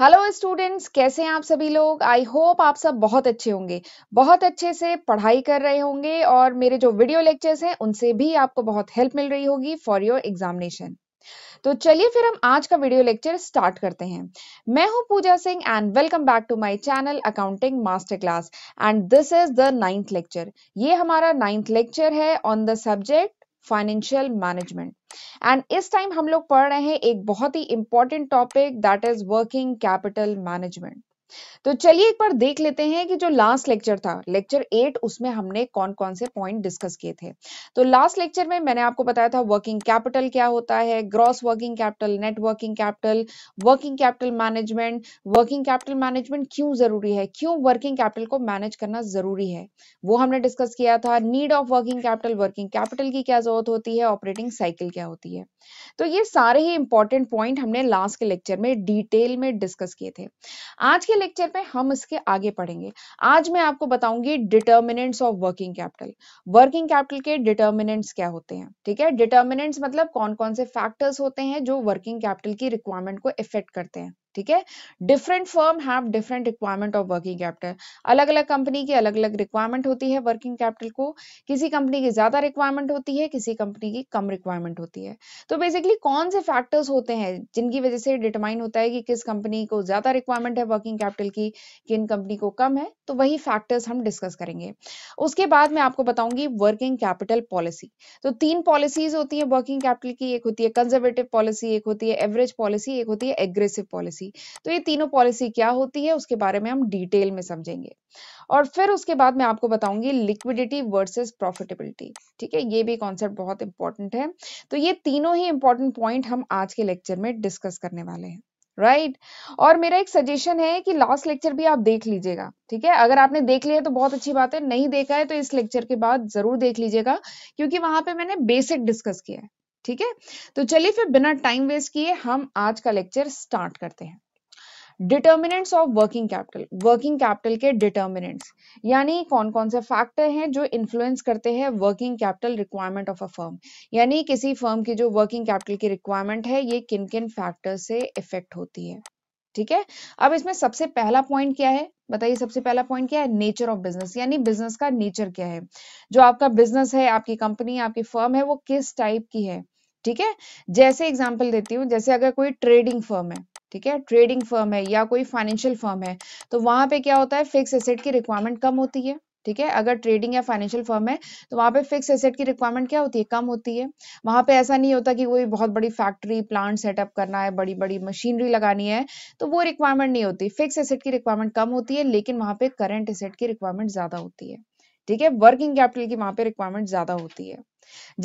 Hello students कैसे हैं आप सभी लोग आई होप आप सब बहुत अच्छे होंगे बहुत अच्छे से पढ़ाई कर रहे होंगे और मेरे जो वीडियो लेक्चर्स हैं उनसे भी आपको बहुत हेल्प मिल रही होगी फॉर योर एग्जामिनेशन तो चलिए फिर हम आज का वीडियो लेक्चर स्टार्ट करते हैं मैं हूं Pooja Singh and welcome back to my channel accounting master class and this is the ninth lecture ये हमारा नाइन्थ लेक्चर है on the subject financial management and इस टाइम हम लोग पढ़ रहे हैं एक बहुत ही important topic that is working capital management तो चलिए एक बार देख लेते हैं कि जो लास्ट लेक्चर था लेक्चर एट उसमें हमने कौन कौन से पॉइंट डिस्कस किए थे तो लास्ट लेक्चर में मैंने आपको बताया था वर्किंग कैपिटल क्या होता है gross working capital net working capital working capital management working capital management क्यों जरूरी है क्यों वर्किंग कैपिटल को मैनेज करना जरूरी है वो हमने डिस्कस किया था need of working capital working capital की क्या जरूरत होती है ऑपरेटिंग साइकिल क्या होती है तो ये सारे ही इंपॉर्टेंट पॉइंट हमने लास्ट के लेक्चर में डिटेल में डिस्कस किए थे आज के लेक्चर में हम इसके आगे पढ़ेंगे आज मैं आपको बताऊंगी determinants of working capital working capital के डिटर्मिनेंट्स क्या होते हैं ठीक है डिटर्मिनेंट्स मतलब कौन कौन से फैक्टर्स होते हैं जो वर्किंग कैपिटल की रिक्वायरमेंट को इफेक्ट करते हैं ठीक है different firm have different requirement of working capital अलग अलग कंपनी की अलग अलग रिक्वायरमेंट होती है वर्किंग कैपिटल को किसी कंपनी की ज्यादा रिक्वायरमेंट होती है किसी कंपनी की कम रिक्वायरमेंट होती है तो बेसिकली कौन से फैक्टर्स होते हैं जिनकी वजह से डिटरमाइन होता है कि किस कंपनी को ज्यादा रिक्वायरमेंट है वर्किंग कैपिटल की किन कंपनी को कम है तो वही फैक्टर्स हम डिस्कस करेंगे उसके बाद मैं आपको बताऊंगी वर्किंग कैपिटल पॉलिसी तो तीन पॉलिसीज होती है वर्किंग कैपिटल की एक होती है कंजर्वेटिव पॉलिसी एक होती है एवरेज पॉलिसी एक होती है एग्रेसिव पॉलिसी पॉलिसी तो ये तीनों पॉलिसी क्या होती है उसके बारे में हम डिटेल में समझेंगे और फिर उसके बाद मैं आपको बताऊंगी लिक्विडिटी वर्सेस प्रॉफिटेबिलिटी ठीक है ये भी कॉन्सेप्ट बहुत इंपॉर्टेंट है तो ये तीनों ही इंपॉर्टेंट पॉइंट हम आज के लेक्चर में डिस्कस करने वाले हैं राइट right? और मेरा एक सजेशन है कि लास्ट लेक्चर भी आप देख लीजिएगा ठीक है अगर आपने देख लिया तो बहुत अच्छी बात है नहीं देखा है तो इस लेक्चर के बाद जरूर देख लीजिएगा क्योंकि वहां पे मैंने बेसिक डिस्कस किया है ठीक है तो चलिए फिर बिना टाइम वेस्ट किए हम आज का लेक्चर स्टार्ट करते हैं determinants of working capital working capital के डिटर्मिनेंट्स यानी कौन कौन से फैक्टर हैं जो इन्फ्लुएंस करते हैं working capital requirement of a firm यानी किसी फर्म की जो वर्किंग कैपिटल की रिक्वायरमेंट है ये किन किन फैक्टर से इफेक्ट होती है ठीक है अब इसमें सबसे पहला पॉइंट क्या है बताइए सबसे पहला पॉइंट क्या है नेचर ऑफ बिजनेस यानी बिजनेस का नेचर क्या है जो आपका बिजनेस है आपकी कंपनी आपकी फर्म है वो किस टाइप की है ठीक है जैसे एग्जाम्पल देती हूँ जैसे अगर कोई ट्रेडिंग फर्म है ठीक है ट्रेडिंग फर्म है या कोई फाइनेंशियल फर्म है तो वहां पे क्या होता है फिक्स एसेट की रिक्वायरमेंट कम होती है ठीक है अगर ट्रेडिंग या फाइनेंशियल फर्म है तो वहां पे फिक्स एसेट की रिक्वायरमेंट क्या होती है कम होती है वहां पे ऐसा नहीं होता कि कोई बहुत बड़ी फैक्ट्री प्लांट सेटअप करना है बड़ी बड़ी मशीनरी लगानी है तो वो रिक्वायरमेंट नहीं होती फिक्स एसेट की रिक्वायरमेंट कम होती है लेकिन वहां पे करंट एसेट की रिक्वायरमेंट ज्यादा होती है ठीक है वर्किंग कैपिटल की वहाँ पे रिक्वायरमेंट ज्यादा होती है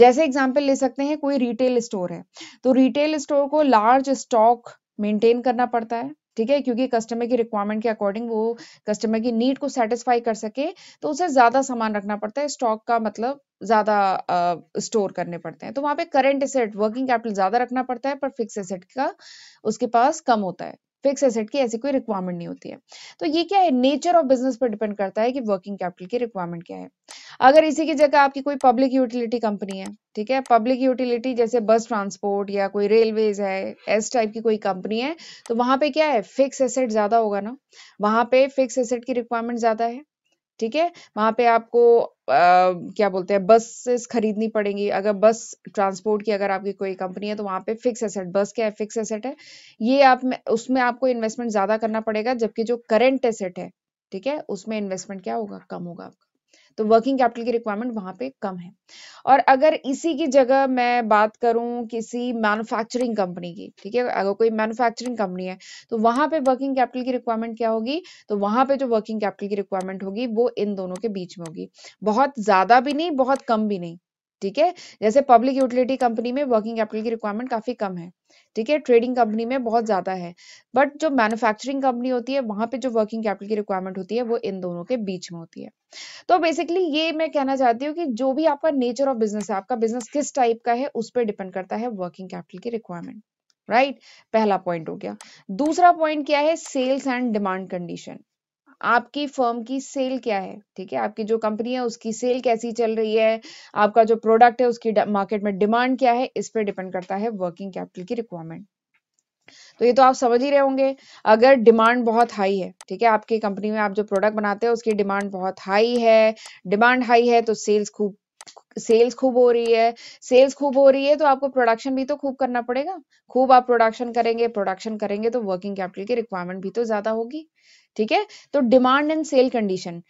जैसे एग्जाम्पल ले सकते हैं कोई रिटेल स्टोर है तो रिटेल स्टोर को लार्ज स्टॉक मेंटेन करना पड़ता है ठीक है क्योंकि कस्टमर की रिक्वायरमेंट के अकॉर्डिंग वो कस्टमर की नीड को सेटिस्फाई कर सके तो उसे ज्यादा सामान रखना पड़ता है स्टॉक का मतलब ज्यादा स्टोर uh, करने पड़ते हैं तो वहां पे करंट एसेट वर्किंग कैपिटल ज्यादा रखना पड़ता है पर फिक्स एसेट का उसके पास कम होता है फिक्स एसेट की ऐसी कोई रिक्वायरमेंट नहीं होती है तो ये क्या है नेचर ऑफ बिजनेस पर डिपेंड करता है कि वर्किंग कैपिटल की रिक्वायरमेंट क्या है अगर इसी की जगह आपकी कोई पब्लिक यूटिलिटी कंपनी है ठीक है पब्लिक यूटिलिटी जैसे बस ट्रांसपोर्ट या कोई रेलवेज है एस टाइप की कोई कंपनी है तो वहां पे क्या है फिक्स एसेट ज्यादा होगा ना वहां पे फिक्स एसेट की रिक्वायरमेंट ज्यादा है ठीक है वहां पे आपको आ, क्या बोलते हैं बसेस खरीदनी पड़ेंगी अगर बस ट्रांसपोर्ट की अगर आपकी कोई कंपनी है तो वहां पे फिक्स एसेट बस क्या है फिक्स एसेट है ये आप में, उसमें आपको इन्वेस्टमेंट ज्यादा करना पड़ेगा जबकि जो करेंट एसेट है ठीक है उसमें इन्वेस्टमेंट क्या होगा कम होगा आपका तो वर्किंग कैपिटल की रिक्वायरमेंट वहां पे कम है और अगर इसी की जगह मैं बात करूं किसी मैन्युफैक्चरिंग कंपनी की ठीक है अगर कोई मैन्युफैक्चरिंग कंपनी है तो वहां पे वर्किंग कैपिटल की रिक्वायरमेंट क्या होगी तो वहां पे जो वर्किंग कैपिटल की रिक्वायरमेंट होगी वो इन दोनों के बीच में होगी बहुत ज्यादा भी नहीं बहुत कम भी नहीं ठीक है जैसे पब्लिक यूटिलिटी कंपनी में वर्किंग कैपिटल की रिक्वायरमेंट काफी कम है ठीक है ट्रेडिंग कंपनी में बहुत ज्यादा है बट जो मैन्युफैक्चरिंग कंपनी होती है वहां पे जो वर्किंग कैपिटल की रिक्वायरमेंट होती है वो इन दोनों के बीच में होती है तो बेसिकली ये मैं कहना चाहती हूँ कि जो भी आपका नेचर ऑफ बिजनेस है आपका बिजनेस किस टाइप का है उस पर डिपेंड करता है वर्किंग कैपिटल की रिक्वायरमेंट राइट पहला पॉइंट हो गया दूसरा पॉइंट क्या है सेल्स एंड डिमांड कंडीशन आपकी फर्म की सेल क्या है ठीक है आपकी जो कंपनी है उसकी सेल कैसी चल रही है आपका जो प्रोडक्ट है उसकी मार्केट में डिमांड क्या है इस पर डिपेंड करता है वर्किंग कैपिटल की रिक्वायरमेंट तो ये तो आप समझ ही रहे होंगे अगर डिमांड बहुत हाई है ठीक है आपकी कंपनी में आप जो प्रोडक्ट बनाते हैं उसकी डिमांड बहुत हाई है डिमांड हाई है तो सेल्स खूब सेल्स खूब हो रही है सेल्स खूब हो रही है तो आपको प्रोडक्शन भी तो खूब करना पड़ेगा खूब आप प्रोडक्शन करेंगे प्रोडक्शन करेंगे तो वर्किंग कैपिटल की रिक्वायरमेंट भी तो ज्यादा होगी ठीक है तो डिमांड एंड सेल कंडीशन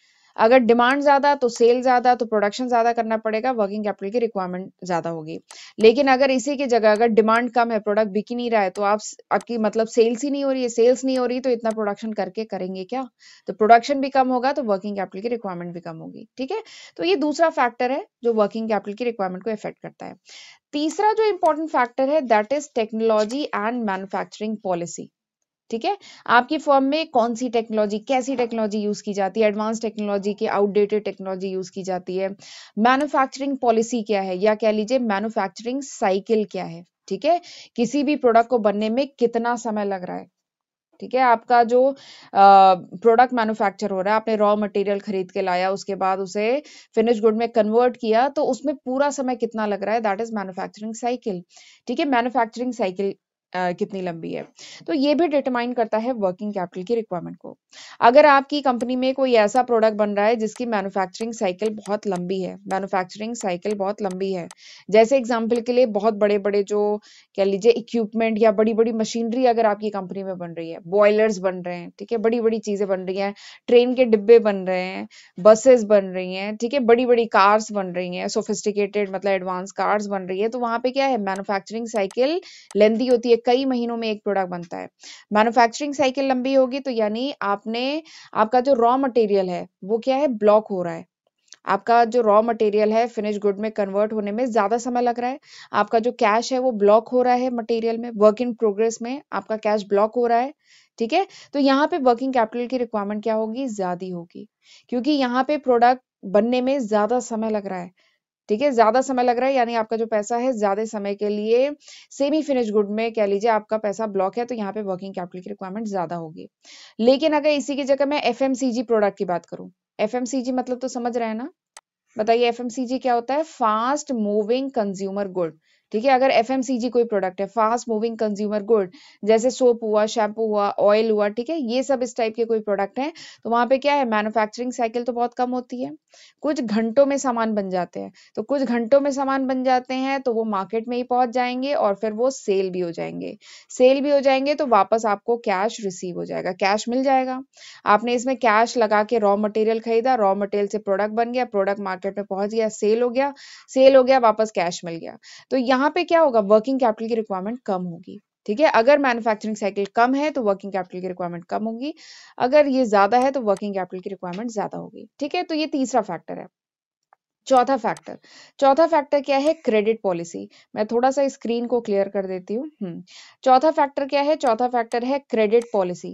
अगर डिमांड ज्यादा तो सेल ज्यादा तो प्रोडक्शन ज्यादा करना पड़ेगा वर्किंग कैपिटल की रिक्वायरमेंट ज्यादा होगी लेकिन अगर इसी की जगह अगर डिमांड कम है प्रोडक्ट बिक ही नहीं रहा है तो आप आपकी मतलब सेल्स ही नहीं हो रही है सेल्स नहीं हो रही तो इतना प्रोडक्शन करके करेंगे क्या तो प्रोडक्शन भी कम होगा तो वर्किंग कैपिटल की रिक्वायरमेंट भी कम होगी ठीक है तो ये दूसरा फैक्टर है जो वर्किंग कैपिटल की रिक्वायरमेंट को इफेक्ट करता है तीसरा जो इंपॉर्टेंट फैक्टर है that is technology and manufacturing policy ठीक है आपकी फॉर्म में कौन सी टेक्नोलॉजी कैसी टेक्नोलॉजी यूज की जाती है एडवांस टेक्नोलॉजी की आउटडेटेड टेक्नोलॉजी यूज की जाती है मैन्युफैक्चरिंग पॉलिसी क्या है या कह लीजिए मैन्युफैक्चरिंग साइकिल क्या है ठीक है किसी भी प्रोडक्ट को बनने में कितना समय लग रहा है ठीक है आपका जो प्रोडक्ट मैन्युफैक्चर हो रहा है आपने रॉ मटेरियल खरीद के लाया उसके बाद उसे फिनिश गुड में कन्वर्ट किया तो उसमें पूरा समय कितना लग रहा है दैट इज मैन्युफैक्चरिंग साइकिल ठीक है मैन्युफैक्चरिंग साइकिल कितनी लंबी है तो ये भी डिटरमाइन करता है वर्किंग कैपिटल की रिक्वायरमेंट को अगर आपकी कंपनी में कोई ऐसा प्रोडक्ट बन रहा है जिसकी मैन्युफैक्चरिंग साइकिल बहुत लंबी है मैन्युफैक्चरिंग साइकिल बहुत लंबी है जैसे एग्जांपल के लिए बहुत बड़े बड़े जो कह लीजिए इक्विपमेंट या बड़ी बड़ी मशीनरी अगर आपकी कंपनी में बन रही है बॉयलर्स बन रहे हैं ठीक है बड़ी बड़ी चीजें बन रही हैं ट्रेन के डिब्बे बन रहे हैं बसेस बन रही हैं ठीक है बड़ी बड़ी कार्स बन रही हैं सोफिस्टिकेटेड मतलब एडवांस कार्स बन रही है तो वहां पे क्या है मैन्युफैक्चरिंग साइकिल लेंदी होती है कई महीनों में एक प्रोडक्ट बनता है मैन्युफैक्चरिंग साइकिल लंबी होगी तो यानी आपने आपका जो रॉ मटेरियल है वो क्या है ब्लॉक हो रहा है आपका जो रॉ मटेरियल है फिनिश गुड में कन्वर्ट होने में ज़्यादा समय लग रहा है आपका जो कैश है वो ब्लॉक हो रहा है मटेरियल में वर्क इन प्रोग्रेस में आपका कैश ब्लॉक हो रहा है ठीक है तो यहाँ पे वर्किंग कैपिटल की रिक्वायरमेंट क्या होगी ज्यादा होगी क्योंकि यहाँ पे प्रोडक्ट बनने में ज्यादा समय लग रहा है ठीक है ज्यादा समय लग रहा है यानी आपका जो पैसा है ज्यादा समय के लिए सेमी फिनिश गुड में कह लीजिए आपका पैसा ब्लॉक है तो यहाँ पे वर्किंग कैपिटल की रिक्वायरमेंट ज्यादा होगी लेकिन अगर इसी की जगह मैं एफ प्रोडक्ट की बात करूँ एफ मतलब तो समझ रहे हैं ना बताइए एफ क्या होता है फास्ट मूविंग कंज्यूमर गुड ठीक है अगर एफ कोई प्रोडक्ट है फास्ट मूविंग कंज्यूमर गुड जैसे सोप हुआ शैम्पू हुआ ऑयल हुआ ठीक है ये सब इस टाइप के कोई प्रोडक्ट हैं तो वहाँ पे क्या है मैन्युफैक्चरिंग साइकिल तो बहुत कम होती है कुछ घंटों में सामान बन जाते हैं तो कुछ घंटों में सामान बन जाते हैं तो वो मार्केट में ही पहुंच जाएंगे और फिर वो सेल भी हो जाएंगे सेल भी हो जाएंगे तो वापस आपको कैश रिसीव हो जाएगा कैश मिल जाएगा आपने इसमें कैश लगा के रॉ मटेरियल खरीदा रॉ मटेरियल से प्रोडक्ट बन गया प्रोडक्ट मार्केट में पहुंच गया सेल हो गया सेल हो गया वापस कैश मिल गया तो यहाँ यहाँ पे क्या होगा वर्किंग कैपिटल की रिक्वायरमेंट कम होगी ठीक है अगर मैन्युफैक्चरिंग साइकिल कम है तो वर्किंग कैपिटल की रिक्वायरमेंट कम होगी अगर ये ज्यादा है तो वर्किंग कैपिटल की रिक्वायरमेंट ज्यादा होगी ठीक है तो ये तीसरा फैक्टर है चौथा फैक्टर चौथा फैक्टर क्या है क्रेडिट पॉलिसी मैं थोड़ा सा स्क्रीन को क्लियर कर देती हूँ हम्म। चौथा फैक्टर क्या है चौथा फैक्टर है क्रेडिट पॉलिसी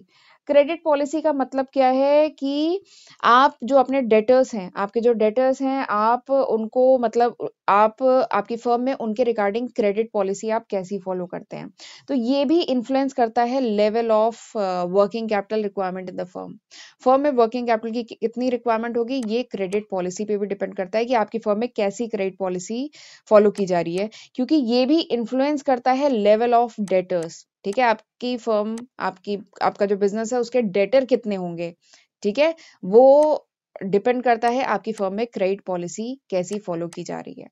क्रेडिट पॉलिसी का मतलब क्या है कि आप जो अपने डेटर्स हैं आपके जो डेटर्स हैं आप उनको मतलब आप आपकी फर्म में उनके रिगार्डिंग क्रेडिट पॉलिसी आप कैसी फॉलो करते हैं तो ये भी इन्फ्लुएंस करता है level of working capital requirement in the firm firm में वर्किंग कैपिटल की कितनी रिक्वायरमेंट होगी ये क्रेडिट पॉलिसी पे भी डिपेंड करता है कि आपकी फर्म में कैसी क्रेडिट पॉलिसी फॉलो की जा रही है क्योंकि ये भी इन्फ्लुएंस करता है लेवल ऑफ डेटर्स ठीक है आपकी फर्म आपकी आपका जो बिजनेस है उसके डेटर कितने होंगे ठीक है वो डिपेंड करता है आपकी फर्म में क्रेडिट पॉलिसी कैसी फॉलो की जा रही है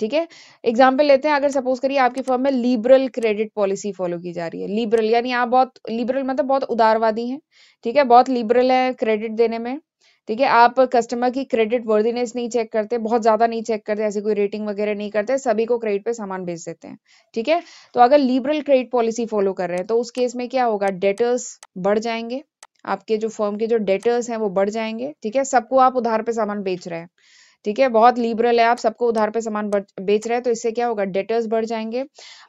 ठीक है एग्जाम्पल लेते हैं अगर सपोज करिए आपकी फर्म में लिबरल क्रेडिट पॉलिसी फॉलो की जा रही है लिबरल यानी आप बहुत लिबरल मतलब बहुत उदारवादी हैं ठीक है बहुत लिबरल है क्रेडिट देने में ठीक है आप कस्टमर की क्रेडिट वर्दीनेस नहीं चेक करते बहुत ज्यादा नहीं चेक करते ऐसी कोई रेटिंग वगैरह नहीं करते सभी को क्रेडिट पे सामान भेज देते हैं ठीक है तो अगर लिबरल क्रेडिट पॉलिसी फॉलो कर रहे हैं तो उस केस में क्या होगा डेटर्स बढ़ जाएंगे आपके जो फर्म के जो डेटर्स हैं वो बढ़ जाएंगे ठीक है सबको आप उधार पे सामान बेच रहे हैं ठीक है बहुत लिबरल है आप सबको उधार पे सामान बेच रहे हैं तो इससे क्या होगा डेटर्स बढ़ जाएंगे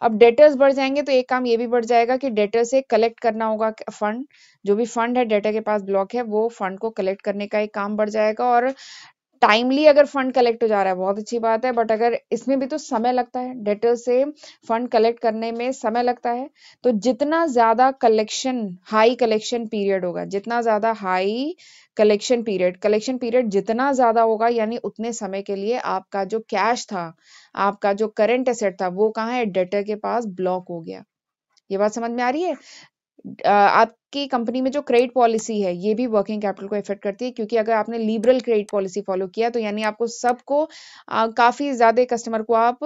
अब डेटर्स बढ़ जाएंगे तो एक काम ये भी बढ़ जाएगा कि डेटर से कलेक्ट करना होगा फंड जो भी फंड है डेटर के पास ब्लॉक है वो फंड को कलेक्ट करने का एक काम बढ़ जाएगा और टाइमली अगर फंड कलेक्ट हो जा रहा है बहुत अच्छी बात है बट अगर इसमें भी तो समय लगता है डेटर से फंड कलेक्ट करने में समय लगता है तो जितना ज्यादा कलेक्शन हाई कलेक्शन पीरियड होगा जितना ज्यादा high collection period collection period जितना ज्यादा होगा यानी उतने समय के लिए आपका जो कैश था आपका जो करेंट एसेट था वो कहाँ है डेटर के पास ब्लॉक हो गया ये बात समझ में आ रही है आपकी कंपनी में जो क्रेडिट पॉलिसी है ये भी वर्किंग कैपिटल को इफेक्ट करती है क्योंकि अगर आपने लिबरल क्रेडिट पॉलिसी फॉलो किया तो यानी आपको सबको काफी ज्यादा कस्टमर को आप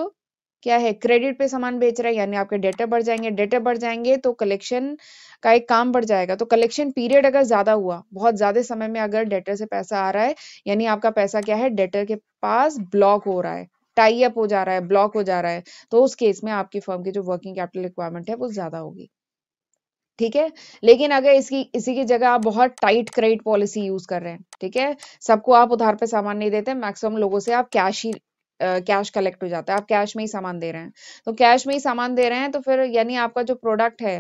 क्या है क्रेडिट पे सामान बेच रहे हैं यानी आपके डेटा बढ़ जाएंगे डेटा बढ़ जाएंगे तो कलेक्शन का एक काम बढ़ जाएगा तो कलेक्शन पीरियड अगर ज्यादा हुआ बहुत ज्यादा समय में अगर डेटर से पैसा आ रहा है यानी आपका पैसा क्या है डेटर के पास ब्लॉक हो रहा है टाई अप हो जा रहा है ब्लॉक हो जा रहा है तो उस केस में आपकी फर्म की जो वर्किंग कैपिटल रिक्वायरमेंट है वो ज्यादा होगी ठीक है लेकिन अगर इसकी इसी की जगह आप बहुत टाइट क्रेडिट पॉलिसी यूज कर रहे हैं ठीक है सबको आप उधार पे सामान नहीं देते मैक्सिमम लोगों से आप कैश ही कैश uh, कलेक्ट हो जाता है आप कैश में ही सामान दे रहे हैं तो कैश में ही सामान दे रहे हैं तो फिर यानी आपका जो प्रोडक्ट है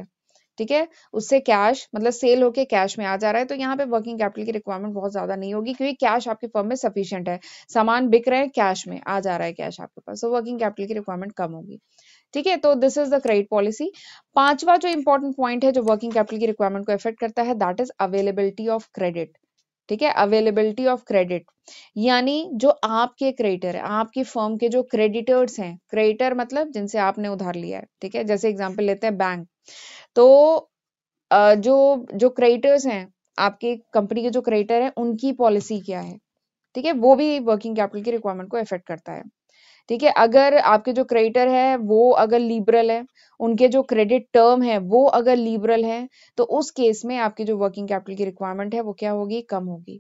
ठीक है उससे कैश मतलब सेल होके कैश में आ जा रहा है तो यहाँ पे वर्किंग कैपिटल की रिक्वायरमेंट बहुत ज्यादा नहीं होगी क्योंकि कैश आपकी फर्म में सफिशियंट है सामान बिक रहे हैं कैश में आ जा रहा है कैश आपके पास तो वर्किंग कैपिटल की रिक्वायरमेंट कम होगी ठीक है तो this is the credit policy पांचवा जो इंपॉर्टेंट पॉइंट है जो वर्किंग कैपिटल की रिक्वायरमेंट को इफेक्ट करता है that is availability of credit ठीक है अवेलेबिलिटी ऑफ क्रेडिट यानी जो आपके क्रेडिटर है आपकी फर्म के जो क्रेडिटर्स हैं क्रेडिटर मतलब जिनसे आपने उधार लिया है ठीक है जैसे एग्जांपल लेते हैं बैंक तो जो जो क्रेडिटर्स हैं आपके कंपनी के जो क्रेडिटर हैं उनकी पॉलिसी क्या है ठीक है वो भी वर्किंग कैपिटल की रिक्वायरमेंट को इफेक्ट करता है ठीक है अगर आपके जो क्रेडिटर है वो अगर लिबरल है उनके जो क्रेडिट टर्म है वो अगर लिबरल है तो उस केस में आपकी जो वर्किंग कैपिटल की रिक्वायरमेंट है वो क्या होगी कम होगी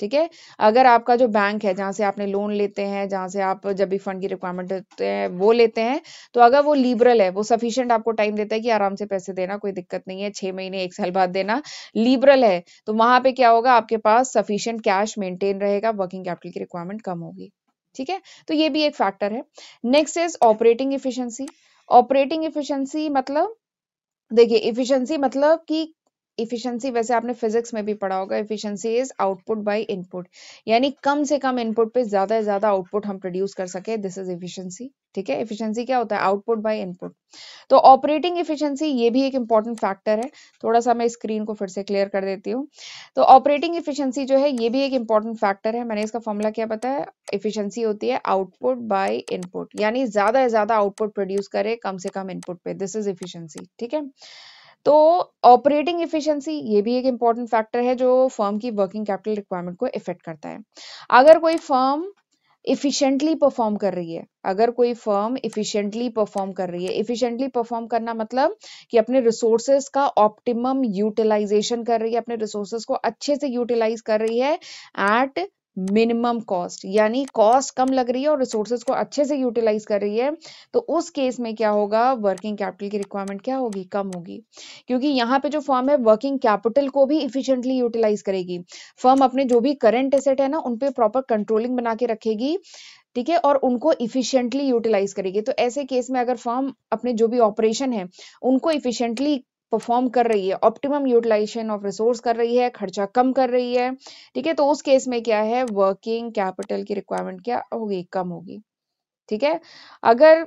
ठीक है अगर आपका जो बैंक है जहां से आपने लोन लेते हैं जहां से आप जब भी फंड की रिक्वायरमेंट होते हैं वो लेते हैं तो अगर वो लिबरल है वो सफिशियंट आपको टाइम देता है कि आराम से पैसे देना कोई दिक्कत नहीं है छह महीने एक साल बाद देना लिबरल है तो वहां पे क्या होगा आपके पास सफिशियंट कैश मेंटेन रहेगा वर्किंग कैपिटल की रिक्वायरमेंट कम होगी ठीक है तो ये भी एक फैक्टर है next is operating efficiency operating efficiency मतलब देखिए इफिशियंसी मतलब कि इफिशियंसी वैसे आपने फिजिक्स में भी पढ़ा होगा efficiency is output by input यानी कम से कम इनपुट पे ज्यादा से ज्यादा आउटपुट हम प्रोड्यूस कर सके दिस इज इफिशियंसी ठीक है इफिशियंसी क्या होता है आउटपुट बाय इनपुट तो ऑपरेटिंग इफिशियंसी ये भी एक इंपॉर्टेंट फैक्टर है थोड़ा सा मैं स्क्रीन को फिर से क्लियर कर देती हूँ तो ऑपरेटिंग इफिशियंसी जो है ये भी एक इंपॉर्टेंट फैक्टर है मैंने इसका फॉर्मूला क्या बताया इफिशियंसी होती है आउटपुट बाय इनपुट यानी ज्यादा से ज्यादा आउटपुट प्रोड्यूस करे कम से कम इनपुट पे दिस इज इफिशियंसी ठीक है तो ऑपरेटिंग इफिशियंसी ये भी एक इंपॉर्टेंट फैक्टर है जो फर्म की वर्किंग कैपिटल रिक्वायरमेंट को इफेक्ट करता है अगर कोई फर्म इफिशियंटली परफॉर्म कर रही है अगर कोई फर्म इफिशियंटली परफॉर्म कर रही है इफिशियंटली परफॉर्म करना मतलब कि अपने रिसोर्सेज का ऑप्टिमम यूटिलाइजेशन कर रही है अपने रिसोर्सेज को अच्छे से यूटिलाइज कर रही है एट मिनिमम कॉस्ट यानी कॉस्ट कम लग रही है और रिसोर्सेज को अच्छे से यूटिलाइज कर रही है तो उस केस में क्या होगा वर्किंग कैपिटल की रिक्वायरमेंट क्या होगी कम होगी क्योंकि यहाँ पे जो फर्म है वर्किंग कैपिटल को भी इफिशियंटली यूटिलाइज करेगी फर्म अपने जो भी करंट एसेट है ना उनपे प्रॉपर कंट्रोलिंग बना के रखेगी ठीक है और उनको इफिशियंटली यूटिलाइज करेगी तो ऐसे केस में अगर फर्म अपने जो भी ऑपरेशन है उनको इफिशियंटली परफॉर्म कर रही है ऑप्टिमम यूटिलाइजेशन ऑफ रिसोर्स कर रही है खर्चा कम कर रही है ठीक है तो उस केस में क्या है वर्किंग कैपिटल की रिक्वायरमेंट क्या होगी कम होगी ठीक है अगर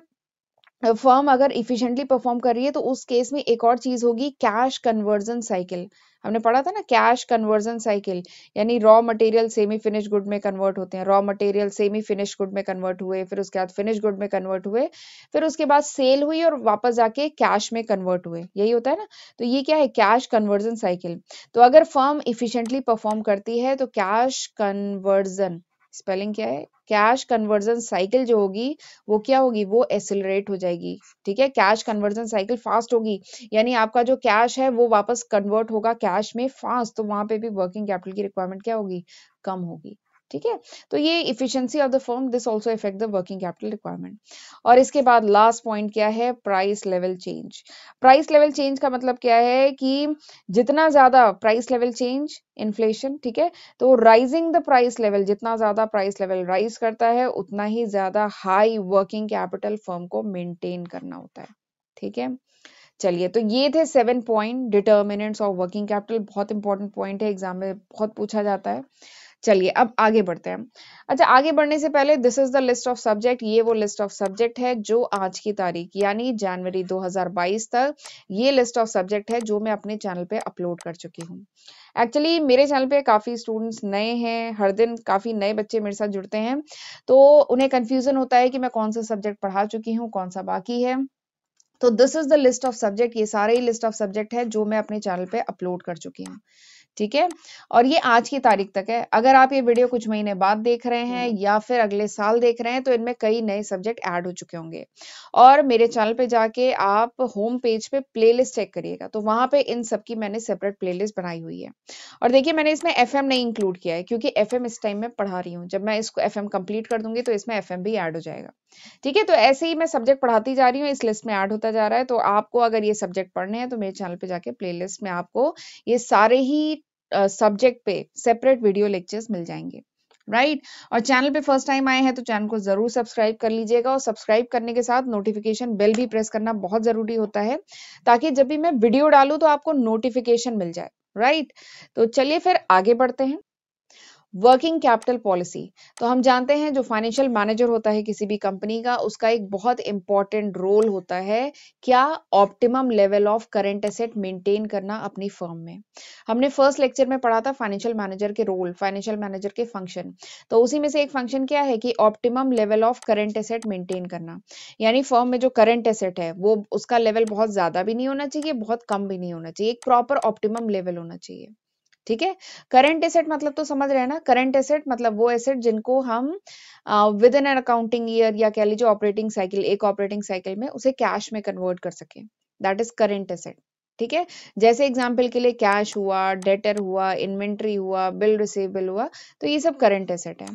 फर्म अगर इफिशियंटली परफॉर्म कर रही है तो उस केस में एक और चीज होगी कैश कन्वर्जन साइकिल हमने पढ़ा था ना कैश कन्वर्जन साइकिल यानी raw material semi finish good में कन्वर्ट होते हैं raw material semi finish good में कन्वर्ट हुए फिर उसके बाद फिनिश गुड में कन्वर्ट हुए फिर उसके बाद सेल हुई और वापस जाके कैश में कन्वर्ट हुए यही होता है ना तो ये क्या है कैश कन्वर्जन साइकिल तो अगर फर्म इफिशियंटली परफॉर्म करती है तो कैश कन्वर्जन स्पेलिंग क्या है कैश कन्वर्जन साइकिल जो होगी वो क्या होगी वो एसिलरेट हो जाएगी ठीक है कैश कन्वर्जन साइकिल फास्ट होगी यानी आपका जो कैश है वो वापस कन्वर्ट होगा कैश में फास्ट तो वहां पे भी वर्किंग कैपिटल की रिक्वायरमेंट क्या होगी कम होगी ठीक है तो ये efficiency of the firm this also effect the working capital requirement और इसके बाद लास्ट पॉइंट क्या है price level change price level change का मतलब क्या है कि जितना ज्यादा प्राइस लेवल चेंज इन्फ्लेशन ठीक है तो राइजिंग द प्राइस लेवल जितना ज्यादा प्राइस लेवल राइज करता है उतना ही ज्यादा हाई वर्किंग कैपिटल फर्म को मेंटेन करना होता है ठीक है चलिए तो ये थे seven point determinants of working capital बहुत इंपॉर्टेंट पॉइंट है एग्जाम में बहुत पूछा जाता है चलिए अब आगे बढ़ते हैं अच्छा आगे बढ़ने से पहले this is the list of subject ये वो लिस्ट ऑफ सब्जेक्ट है जो आज की तारीख यानी जनवरी 2022 तक ये लिस्ट ऑफ सब्जेक्ट है जो मैं अपने चैनल पे अपलोड कर चुकी हूँ एक्चुअली मेरे चैनल पे काफ़ी स्टूडेंट्स नए हैं हर दिन काफ़ी नए बच्चे मेरे साथ जुड़ते हैं तो उन्हें कन्फ्यूज़न होता है कि मैं कौन सा सब्जेक्ट पढ़ा चुकी हूँ कौन सा बाकी है तो this is the list of subject ये सारे ही लिस्ट ऑफ सब्जेक्ट है जो मैं अपने चैनल पे अपलोड कर चुकी हूँ ठीक है और ये आज की तारीख तक है अगर आप ये वीडियो कुछ महीने बाद देख रहे हैं हम्म। या फिर अगले साल देख रहे हैं तो इनमें कई नए सब्जेक्ट ऐड हो चुके होंगे और मेरे चैनल पे जाके आप होम पेज पे प्लेलिस्ट चेक करिएगा तो वहां पे इन सबकी मैंने सेपरेट प्लेलिस्ट बनाई हुई है और देखिए मैंने इसमें एफ नहीं इंक्लूड किया है क्योंकि एफ इस टाइम में पढ़ा रही हूँ जब मैं इसको एफ कंप्लीट कर दूंगी तो इसमें एफ भी एड हो जाएगा ठीक है तो ऐसे ही मैं सब्जेक्ट पढ़ाती जा रही हूँ इस लिस्ट में ऐड होता जा रहा है तो आपको अगर ये सब्जेक्ट पढ़ने हैं तो मेरे चैनल पे जाके प्लेलिस्ट में आपको ये सारे ही सब्जेक्ट पे सेपरेट वीडियो लेक्चर्स मिल जाएंगे राइट right? और चैनल पे फर्स्ट टाइम आए हैं तो चैनल को जरूर सब्सक्राइब कर लीजिएगा और सब्सक्राइब करने के साथ नोटिफिकेशन बेल भी प्रेस करना बहुत जरूरी होता है ताकि जब भी मैं वीडियो डालूं तो आपको नोटिफिकेशन मिल जाए राइट right? तो चलिए फिर आगे बढ़ते हैं वर्किंग कैपिटल पॉलिसी तो हम जानते हैं जो फाइनेंशियल मैनेजर होता है किसी भी कंपनी का उसका एक बहुत इंपॉर्टेंट रोल होता है क्या optimum level of current asset maintain करना अपनी फर्म में हमने फर्स्ट लेक्चर में पढ़ा था फाइनेंशियल मैनेजर के रोल फाइनेंशियल मैनेजर के फंक्शन तो उसी में से एक फंक्शन क्या है कि optimum level of current asset maintain करना यानी फर्म में जो करेंट एसेट है वो उसका लेवल बहुत ज्यादा भी नहीं होना चाहिए बहुत कम भी नहीं होना चाहिए एक प्रॉपर ऑप्टिमम लेवल होना चाहिए ठीक है करंट एसेट मतलब तो समझ रहे हैं ना करंट एसेट मतलब वो एसेट जिनको हम within an accounting year या कह लीजिए ऑपरेटिंग साइकिल एक ऑपरेटिंग साइकिल में उसे कैश में कन्वर्ट कर सके दैट इज करंट एसेट ठीक है जैसे एग्जाम्पल के लिए कैश हुआ डेटर हुआ इन्वेंट्री हुआ बिल रिसीवेबल हुआ तो ये सब करंट एसेट है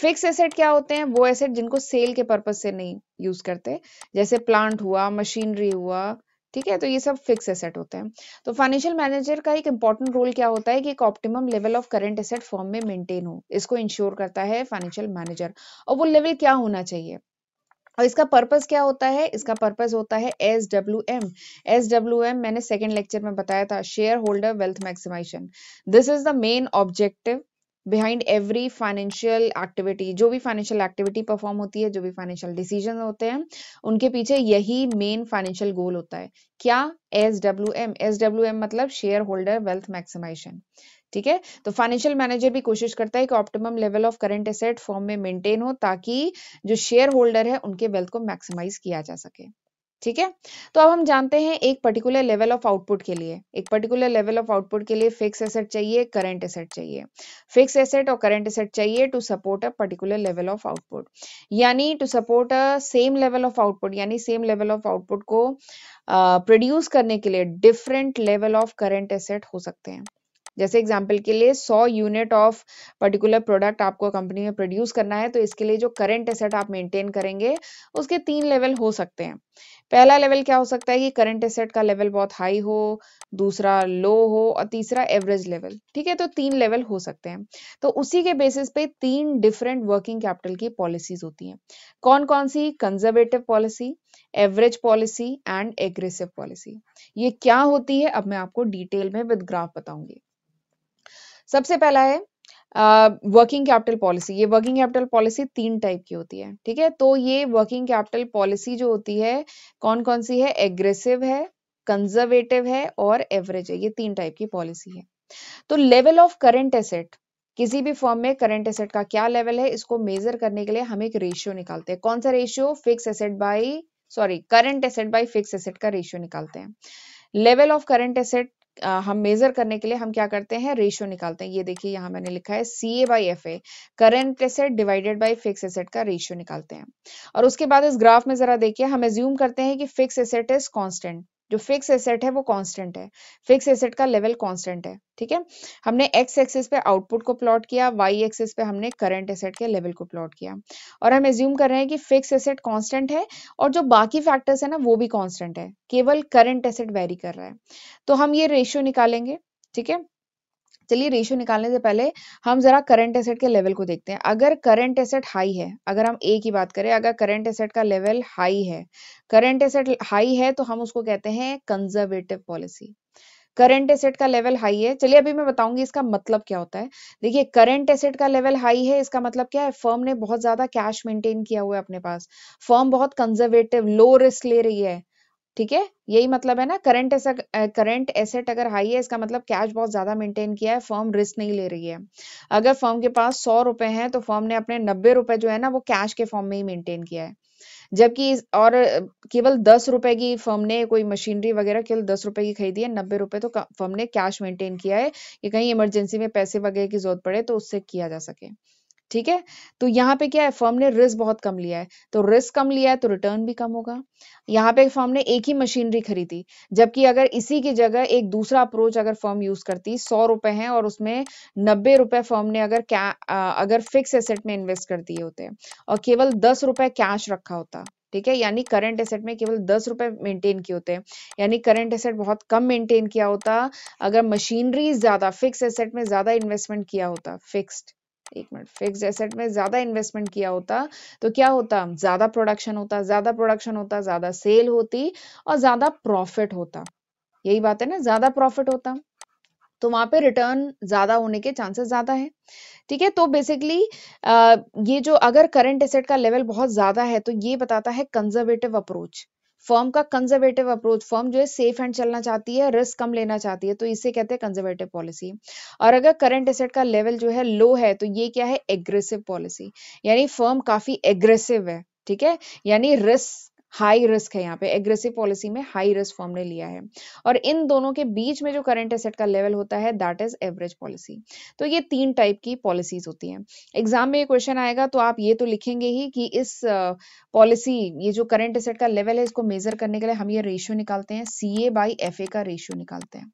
फिक्स एसेट क्या होते हैं वो एसेट जिनको सेल के पर्पज से नहीं यूज करते जैसे प्लांट हुआ मशीनरी हुआ ठीक है तो ये सब फिक्स एसेट होते हैं तो फाइनेंशियल मैनेजर का एक इंपॉर्टेंट रोल क्या होता है कि एक optimum level of current asset firm में मेंटेन हो इसको इंश्योर करता है फाइनेंशियल मैनेजर और वो लेवल क्या होना चाहिए और इसका पर्पस क्या होता है इसका पर्पस होता है S W M S W M मैंने सेकेंड लेक्चर में बताया था share holder wealth maximization this is the main objective behind every financial activity जो भी फाइनेंशियल एक्टिविटी परफॉर्म होती है जो भी फाइनेंशियल डिसीजन होते हैं उनके पीछे यही मेन फाइनेंशियल गोल होता है क्या S W M S W M मतलब शेयर होल्डर वेल्थ मैक्सिमाइजेशन ठीक है तो फाइनेंशियल मैनेजर भी कोशिश करता है कि optimum level of current asset firm में मेंटेन हो ताकि जो शेयर होल्डर है उनके वेल्थ को मैक्सिमाइज किया जा सके ठीक है तो अब हम जानते हैं एक पर्टिकुलर लेवल ऑफ आउटपुट के लिए एक पर्टिकुलर लेवल ऑफ आउटपुट के लिए फिक्स एसेट चाहिए करंट एसेट चाहिए फिक्स एसेट और करंट एसेट चाहिए to support a particular level of output यानी to support a same level of output यानी सेम लेवल ऑफ आउटपुट को प्रोड्यूस uh, करने के लिए different level of current asset हो सकते हैं जैसे एग्जाम्पल के लिए 100 यूनिट ऑफ पर्टिकुलर प्रोडक्ट आपको कंपनी में प्रोड्यूस करना है तो इसके लिए जो करंट एसेट आप मेंटेन करेंगे उसके तीन लेवल हो सकते हैं पहला लेवल क्या हो सकता है कि करंट एसेट का लेवल बहुत हाई हो दूसरा लो हो और तीसरा एवरेज लेवल ठीक है तो तीन लेवल हो सकते हैं तो उसी के बेसिस पे तीन डिफरेंट वर्किंग कैपिटल की पॉलिसीज होती हैं कौन कौन सी conservative policy average policy and aggressive policy ये क्या होती है अब मैं आपको डिटेल में विद ग्राफ बताऊंगी सबसे पहला है वर्किंग कैपिटल पॉलिसी ये वर्किंग कैपिटल पॉलिसी तीन टाइप की होती है ठीक है तो ये वर्किंग कैपिटल पॉलिसी जो होती है कौन कौन सी है एग्रेसिव है कंजर्वेटिव है और एवरेज है ये तीन टाइप की पॉलिसी है तो लेवल ऑफ करंट एसेट किसी भी फॉर्म में करंट एसेट का क्या लेवल है इसको मेजर करने के लिए हम एक रेशियो निकालते हैं कौन सा ratio fix asset by sorry current asset by fix asset का रेशियो निकालते हैं लेवल ऑफ करंट एसेट हम मेजर करने के लिए हम क्या करते हैं रेशियो निकालते हैं ये देखिए यहाँ मैंने लिखा है C A by F A current asset divided by fix asset का रेशियो निकालते हैं और उसके बाद इस ग्राफ में जरा देखिए हम एज्यूम करते हैं कि फिक्स एसेट इज कॉन्स्टेंट जो फिक्स एसेट है वो कांस्टेंट है फिक्स एसेट का लेवल कांस्टेंट है ठीक है हमने एक्स एक्सिस पे आउटपुट को प्लॉट किया वाई एक्सिस पे हमने करंट एसेट के लेवल को प्लॉट किया और हम एज्यूम कर रहे हैं कि फिक्स एसेट कांस्टेंट है और जो बाकी फैक्टर्स है ना वो भी कांस्टेंट है केवल करंट एसेट वेरी कर रहा है तो हम ये रेशियो निकालेंगे ठीक है चलिए रेशियो निकालने से पहले हम जरा करंट एसेट के लेवल को देखते हैं अगर करंट एसेट हाई है अगर हम ए की बात करें अगर करंट एसेट का लेवल हाई है करंट एसेट हाई है तो हम उसको कहते हैं कंजर्वेटिव पॉलिसी करंट एसेट का लेवल हाई है चलिए अभी मैं बताऊंगी इसका मतलब क्या होता है देखिए करंट एसेट का लेवल हाई है इसका मतलब क्या है फर्म ने बहुत ज्यादा कैश मेंटेन किया हुआ है अपने पास फर्म बहुत कंजर्वेटिव लो रिस्क ले रही है ठीक है यही मतलब है ना करंट ऐसा करंट एसेट अगर हाई है इसका मतलब कैश बहुत ज्यादा मेंटेन किया है फर्म रिस्क नहीं ले रही है अगर फर्म के पास सौ रुपए है तो फर्म ने अपने नब्बे रुपए जो है ना वो कैश के फॉर्म में ही मेंटेन किया है जबकि और केवल दस रुपए की फर्म ने कोई मशीनरी वगैरह केवल दस रुपए की खरीदी है नब्बे रुपए तो फर्म ने कैश मेंटेन किया है कि कहीं इमरजेंसी में पैसे वगैरह की जरूरत पड़े तो उससे किया जा सके ठीक है तो यहाँ पे क्या है फर्म ने रिस्क बहुत कम लिया है तो रिस्क कम लिया है तो रिटर्न भी कम होगा यहाँ पे फर्म ने एक ही मशीनरी खरीदी जबकि अगर इसी की जगह एक दूसरा अप्रोच अगर फर्म यूज करती सौ रुपए है और उसमें नब्बे रुपए फर्म ने अगर क्या अगर फिक्स एसेट में इन्वेस्ट कर दिए होते और केवल दस रुपए कैश रखा होता ठीक है यानी करंट एसेट में केवल दस रुपए मेंटेन किए होते हैं यानी करंट एसेट बहुत कम मेंटेन किया होता अगर मशीनरी ज्यादा फिक्स एसेट में ज्यादा इन्वेस्टमेंट किया होता फिक्स्ड एक मिनट फिक्स एसेट में ज्यादा इन्वेस्टमेंट किया होता तो क्या होता ज्यादा प्रोडक्शन होता ज्यादा प्रोडक्शन होता ज्यादा सेल होती और ज्यादा प्रॉफिट होता यही बात है ना ज्यादा प्रॉफिट होता तो वहां पे रिटर्न ज्यादा होने के चांसेस ज्यादा है ठीक है तो बेसिकली ये जो अगर करंट एसेट का लेवल बहुत ज्यादा है तो ये बताता है कंजर्वेटिव अप्रोच फॉर्म का कंजर्वेटिव अप्रोच फॉर्म जो है सेफ एंड चलना चाहती है रिस्क कम लेना चाहती है तो इसे कहते हैं कंजर्वेटिव पॉलिसी और अगर करंट एसेट का लेवल जो है लो है तो ये क्या है एग्रेसिव पॉलिसी यानी फर्म काफी एग्रेसिव है ठीक है यानी रिस्क हाई रिस्क है यहाँ पे एग्रेसिव पॉलिसी में हाई रिस्क फॉर्म ने लिया है और इन दोनों के बीच में जो करंट एसेट का लेवल होता है दैट इज एवरेज पॉलिसी तो ये तीन टाइप की पॉलिसीज होती हैं एग्जाम में ये क्वेश्चन आएगा तो आप ये तो लिखेंगे ही कि इस पॉलिसी uh, ये जो करंट एसेट का लेवल है इसको मेजर करने के लिए हम ये रेशियो निकालते हैं सी ए बाई एफ ए का रेशियो निकालते हैं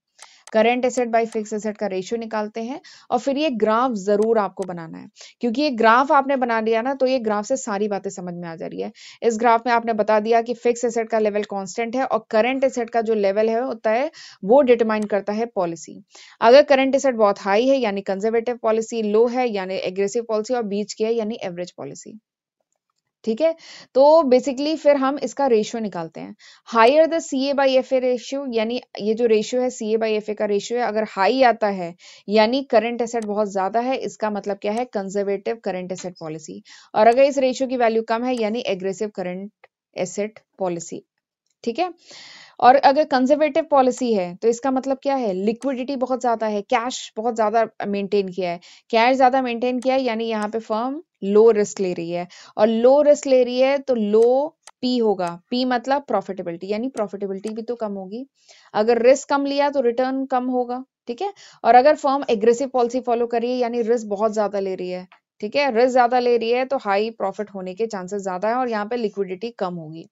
current asset by fix asset का रेशियो निकालते हैं और फिर ये ग्राफ जरूर आपको बनाना है क्योंकि ये ग्राफ आपने बना लिया ना तो ये ग्राफ से सारी बातें समझ में आ जा रही है इस ग्राफ में आपने बता दिया कि फिक्स एसेट का लेवल कॉन्स्टेंट है और करेंट एसेट का जो लेवल है होता है वो डिटरमाइन करता है पॉलिसी अगर करेंट एसेट बहुत हाई है यानी कंजर्वेटिव पॉलिसी लो है यानी एग्रेसिव पॉलिसी और बीच की है यानी एवरेज पॉलिसी ठीक है तो बेसिकली फिर हम इसका रेशियो निकालते हैं higher the C A by F A ratio यानी ये जो रेशियो है सी ए बाई एफ ए का रेशियो है अगर हाई आता है यानी करंट एसेट बहुत ज्यादा है इसका मतलब क्या है कंजर्वेटिव करंट एसेट पॉलिसी और अगर इस रेशियो की वैल्यू कम है यानी एग्रेसिव करंट एसेट पॉलिसी ठीक है और अगर कंजर्वेटिव पॉलिसी है तो इसका मतलब क्या है लिक्विडिटी बहुत ज्यादा है कैश बहुत ज्यादा मेंटेन किया है कैश ज्यादा मेंटेन किया है यानी यहाँ पे फर्म लो रिस्क ले रही है और लो रिस्क ले रही है तो लो पी होगा पी मतलब प्रॉफिटेबिलिटी यानी प्रॉफिटेबिलिटी भी तो कम होगी अगर रिस्क कम लिया तो रिटर्न कम होगा ठीक है और अगर फर्म एग्रेसिव पॉलिसी फॉलो कर रही है यानी रिस्क बहुत ज्यादा ले रही है ठीक है रिस्क ज्यादा ले रही है तो हाई प्रॉफिट होने के चांसेस ज्यादा है और यहाँ पे लिक्विडिटी कम होगी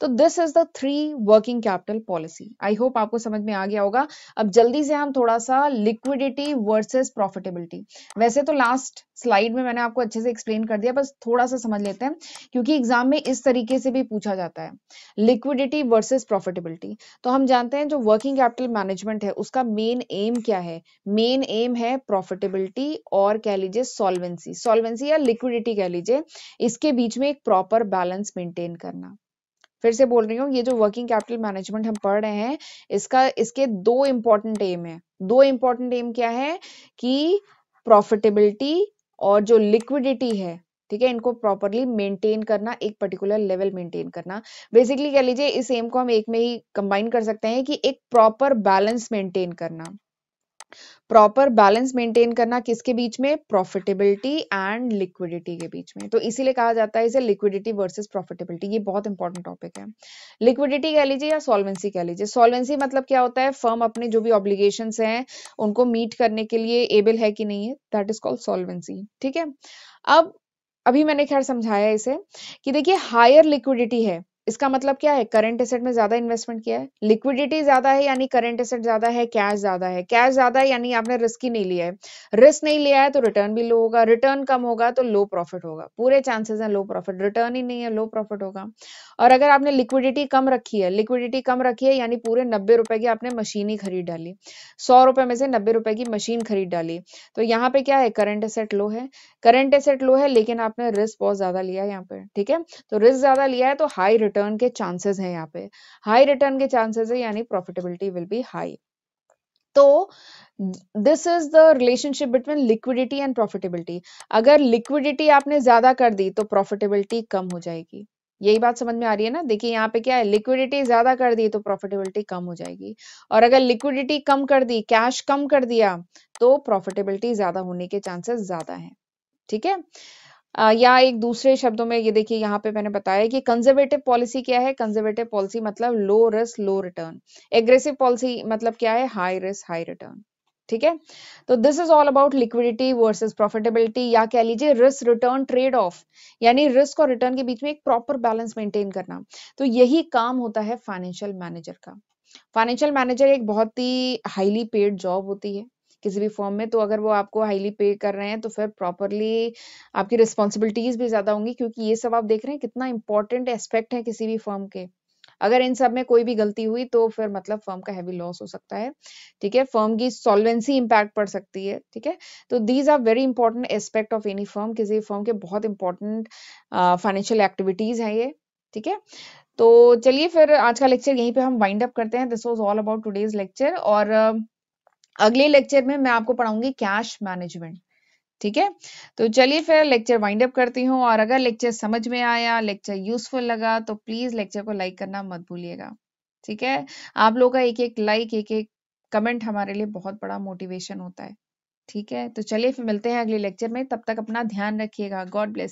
तो this is the three working capital policy I hope आपको समझ में आ गया होगा अब जल्दी से हम थोड़ा सा लिक्विडिटी वर्सेस प्रॉफिटेबिलिटी वैसे तो लास्ट स्लाइड में मैंने आपको अच्छे से एक्सप्लेन कर दिया बस थोड़ा सा समझ लेते हैं क्योंकि एग्जाम में इस तरीके से भी पूछा जाता है लिक्विडिटी वर्सेस प्रॉफिटेबिलिटी तो हम जानते हैं जो वर्किंग कैपिटल मैनेजमेंट है उसका मेन एम क्या है मेन एम है प्रॉफिटेबिलिटी और कह लीजिए सॉल्वेंसी सॉल्वेंसी या लिक्विडिटी कह लीजिए इसके बीच में एक प्रॉपर बैलेंस मेंटेन करना फिर से बोल रही हूँ ये जो वर्किंग कैपिटल मैनेजमेंट हम पढ़ रहे हैं इसका इसके दो इम्पोर्टेंट एम है दो इम्पोर्टेंट एम क्या है कि प्रॉफिटेबिलिटी और जो लिक्विडिटी है ठीक है इनको प्रॉपरली मेंटेन करना एक पर्टिकुलर लेवल मेंटेन करना बेसिकली कह लीजिए इस एम को हम एक में ही कंबाइन कर सकते हैं कि एक प्रॉपर बैलेंस मेंटेन करना प्रॉपर बैलेंस मेंटेन करना किसके बीच में प्रॉफिटेबिलिटी एंड लिक्विडिटी के बीच में तो इसीलिए कहा जाता है इसे लिक्विडिटी वर्सेस प्रॉफिटेबिलिटी ये बहुत इंपॉर्टेंट टॉपिक है लिक्विडिटी कह लीजिए या सॉल्वेंसी कह लीजिए सॉल्वेंसी मतलब क्या होता है फर्म अपने जो भी ऑब्लिगेशन हैं उनको मीट करने के लिए एबल है कि नहीं है दैट इज कॉल्ड सॉल्वेंसी ठीक है अब अभी मैंने खैर समझाया इसे कि देखिए हायर लिक्विडिटी है इसका मतलब क्या है करंट एसेट में ज्यादा इन्वेस्टमेंट किया है लिक्विडिटी ज्यादा है यानी करंट एसेट ज्यादा है कैश ज्यादा है कैश ज्यादा है यानी आपने रिस्क ही नहीं लिया है रिस्क नहीं लिया है तो रिटर्न भी लो होगा रिटर्न कम होगा तो लो प्रॉफिट होगा पूरे चांसेस हैं लो प्रॉफिट रिटर्न ही नहीं है लो प्रॉफिट होगा और अगर आपने लिक्विडिटी कम रखी है लिक्विडिटी कम रखी है यानी पूरे नब्बे रुपए की आपने मशीन ही खरीद डाली सौ रुपए में से नब्बे रुपए की मशीन खरीद डाली तो यहाँ पे क्या है करंट एसेट लो है करंट एसेट लो है लेकिन आपने रिस्क बहुत ज्यादा लिया है यहाँ पे ठीक है तो रिस्क ज्यादा लिया है तो हाई रिटर्न के चांसेस हैं यहाँ पे हाई रिटर्न के चांसेस है यानी प्रॉफिटेबिलिटी विल बी हाई तो this is the relationship between liquidity and profitability अगर लिक्विडिटी आपने ज्यादा कर दी तो प्रॉफिटेबिलिटी कम हो जाएगी यही बात समझ में आ रही है ना देखिए यहाँ पे क्या है लिक्विडिटी ज्यादा कर दी तो प्रॉफिटेबिलिटी कम हो जाएगी और अगर लिक्विडिटी कम कर दी कैश कम कर दिया तो प्रॉफिटेबिलिटी ज्यादा होने के चांसेस ज्यादा है ठीक है या एक दूसरे शब्दों में ये देखिए यहाँ पे मैंने बताया कि कंजर्वेटिव पॉलिसी क्या है कंजर्वेटिव पॉलिसी मतलब low risk low return aggressive policy मतलब क्या है हाई रिस्क हाई रिटर्न ठीक है तो this is all about liquidity versus profitability या कह लीजिए रिस्क रिटर्न ट्रेड ऑफ यानी रिस्क और रिटर्न के बीच में एक प्रॉपर बैलेंस मेंटेन करना तो यही काम होता है फाइनेंशियल मैनेजर का फाइनेंशियल मैनेजर एक बहुत ही हाईली पेड जॉब होती है किसी भी फॉर्म में तो अगर वो आपको हाईली पे कर रहे हैं तो फिर प्रॉपरली आपकी रिस्पॉन्सिबिलिटीज भी ज़्यादा होंगी क्योंकि ये सब आप देख रहे हैं कितना इंपॉर्टेंट एस्पेक्ट है किसी भी फॉर्म के अगर इन सब में कोई भी गलती हुई तो फिर मतलब फर्म का हैवी लॉस हो सकता है ठीक है फर्म की सॉल्वेंसी इम्पैक्ट पड़ सकती है ठीक है तो these are very important aspect of any firm किसी फर्म के बहुत इंपॉर्टेंट फाइनेंशियल एक्टिविटीज हैं ये ठीक है तो चलिए फिर आज का लेक्चर यहीं पे हम वाइंड अप करते हैं this was all about today's lecture और uh, अगले लेक्चर में मैं आपको पढ़ाऊंगी कैश मैनेजमेंट ठीक है तो चलिए फिर लेक्चर वाइंड अप करती हूँ और अगर लेक्चर समझ में आया लेक्चर यूजफुल लगा तो प्लीज लेक्चर को लाइक करना मत भूलिएगा ठीक है आप लोगों का एक एक लाइक एक एक कमेंट हमारे लिए बहुत बड़ा मोटिवेशन होता है ठीक है तो चलिए फिर मिलते हैं अगले लेक्चर में तब तक अपना ध्यान रखिएगा गॉड ब्लेस